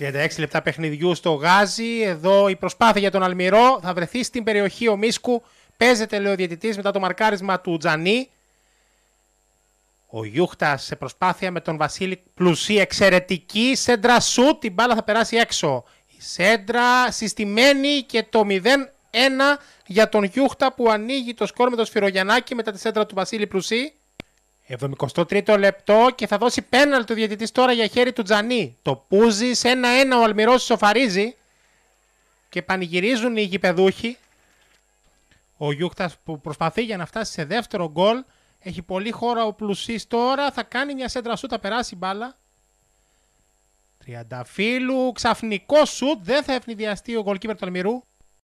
36 λεπτά παιχνιδιού στο Γάζι. Εδώ η προσπάθεια για τον Αλμυρό θα βρεθεί στην περιοχή ο Μίσκου. Παίζεται, λέει ο διαιτητής, μετά το μαρκάρισμα του Τζανί. Ο Γιούχτα σε προσπάθεια με τον Βασίλη Πλουσί. Εξαιρετική σέντρα σου. Την μπάλα θα περάσει έξω. Η σέντρα συστημένη και το 0-1 για τον Γιούχτα που ανοίγει το σκορ με το Σφυρογιαννάκη μετά τη σέντρα του Βασίλη Πλουσί. 73ο λεπτό και θα δώσει πέναλ του διαιτητής τώρα για χέρι του Τζανί. Το πούζει σε ένα-ένα ο Αλμυρός σοφαρίζει και πανηγυρίζουν οι γηπεδούχοι. Ο Γιούχτας που προσπαθεί για να φτάσει σε δεύτερο γκολ. Έχει πολύ χώρο ο Πλουσής τώρα. Θα κάνει μια σέντρα σου, θα περάσει μπάλα. Τριανταφύλου, ξαφνικό σουτ, δεν θα ευνηδιαστεί ο κύπερ του Αλμυρού.